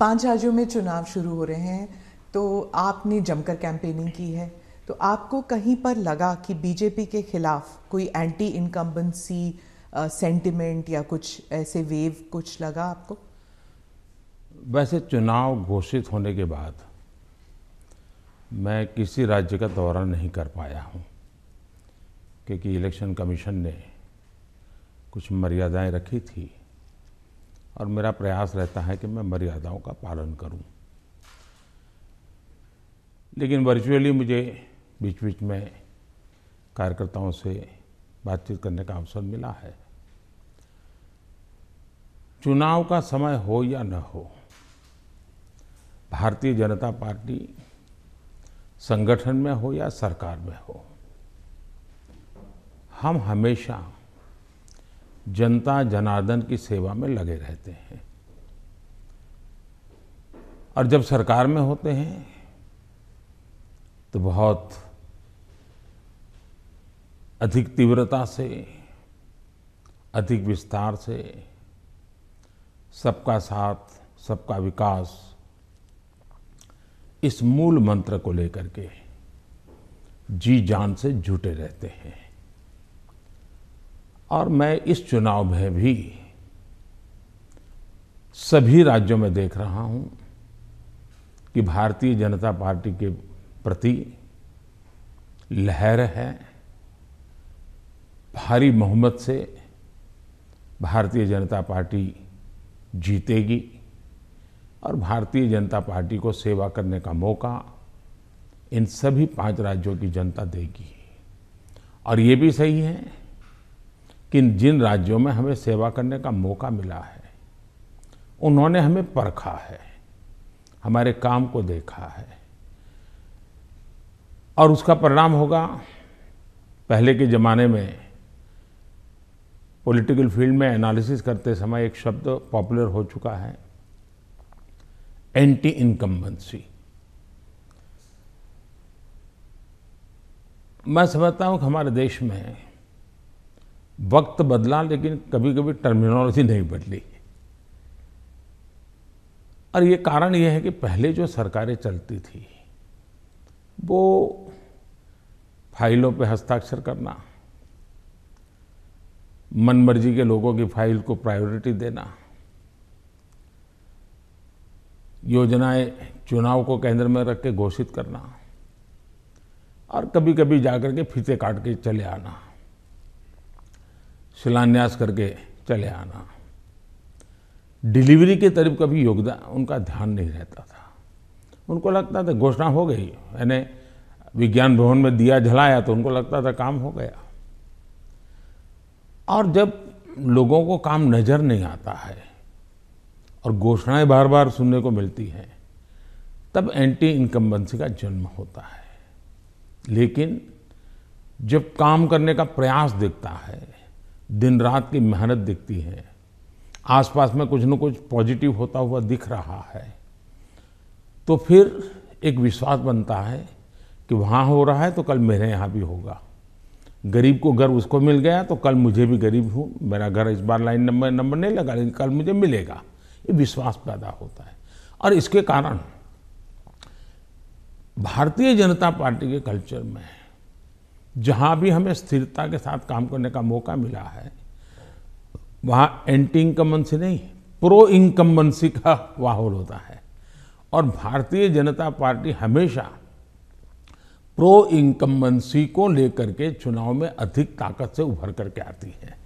पांच राज्यों में चुनाव शुरू हो रहे हैं तो आपने जमकर कैंपेनिंग की है तो आपको कहीं पर लगा कि बीजेपी के खिलाफ कोई एंटी इनकम्बेंसी सेंटिमेंट या कुछ ऐसे वेव कुछ लगा आपको वैसे चुनाव घोषित होने के बाद मैं किसी राज्य का दौरा नहीं कर पाया हूँ क्योंकि इलेक्शन कमीशन ने कुछ मर्यादाएं रखी थी और मेरा प्रयास रहता है कि मैं मर्यादाओं का पालन करूं लेकिन वर्चुअली मुझे बीच बीच में कार्यकर्ताओं से बातचीत करने का अवसर मिला है चुनाव का समय हो या न हो भारतीय जनता पार्टी संगठन में हो या सरकार में हो हम हमेशा जनता जनार्दन की सेवा में लगे रहते हैं और जब सरकार में होते हैं तो बहुत अधिक तीव्रता से अधिक विस्तार से सबका साथ सबका विकास इस मूल मंत्र को लेकर के जी जान से जुटे रहते हैं और मैं इस चुनाव में भी सभी राज्यों में देख रहा हूं कि भारतीय जनता पार्टी के प्रति लहर है भारी मोहम्मद से भारतीय जनता पार्टी जीतेगी और भारतीय जनता पार्टी को सेवा करने का मौका इन सभी पांच राज्यों की जनता देगी और ये भी सही है कि जिन राज्यों में हमें सेवा करने का मौका मिला है उन्होंने हमें परखा है हमारे काम को देखा है और उसका परिणाम होगा पहले के ज़माने में पॉलिटिकल फील्ड में एनालिसिस करते समय एक शब्द पॉपुलर हो चुका है एंटी इनकम्बेंसी मैं समझता हूँ कि हमारे देश में वक्त बदला लेकिन कभी कभी टर्मिनोलॉजी नहीं बदली और ये कारण ये है कि पहले जो सरकारें चलती थी वो फाइलों पे हस्ताक्षर करना मनमर्जी के लोगों की फाइल को प्रायोरिटी देना योजनाएं चुनाव को केंद्र में रख के घोषित करना और कभी कभी जाकर के फीते काट के चले आना शिलान्यास करके चले आना डिलीवरी के तरफ कभी योगदान उनका ध्यान नहीं रहता था उनको लगता था घोषणा हो गई यानी विज्ञान भवन में दिया जलाया तो उनको लगता था काम हो गया और जब लोगों को काम नज़र नहीं आता है और घोषणाएं बार बार सुनने को मिलती हैं तब एंटी इनकम्बेंसी का जन्म होता है लेकिन जब काम करने का प्रयास दिखता है दिन रात की मेहनत दिखती है आसपास में कुछ न कुछ पॉजिटिव होता हुआ दिख रहा है तो फिर एक विश्वास बनता है कि वहाँ हो रहा है तो कल मेरे यहाँ भी होगा गरीब को घर उसको मिल गया तो कल मुझे भी गरीब हूँ मेरा घर इस बार लाइन नंबर नंबर नहीं लगा लेकिन कल मुझे मिलेगा ये विश्वास पैदा होता है और इसके कारण भारतीय जनता पार्टी के कल्चर में जहाँ भी हमें स्थिरता के साथ काम करने का मौका मिला है वहाँ एंटी इनकम्बेंसी नहीं प्रो इनकम्बेंसी का माहौल होता है और भारतीय जनता पार्टी हमेशा प्रो इनकम्बेंसी को लेकर के चुनाव में अधिक ताकत से उभर करके आती है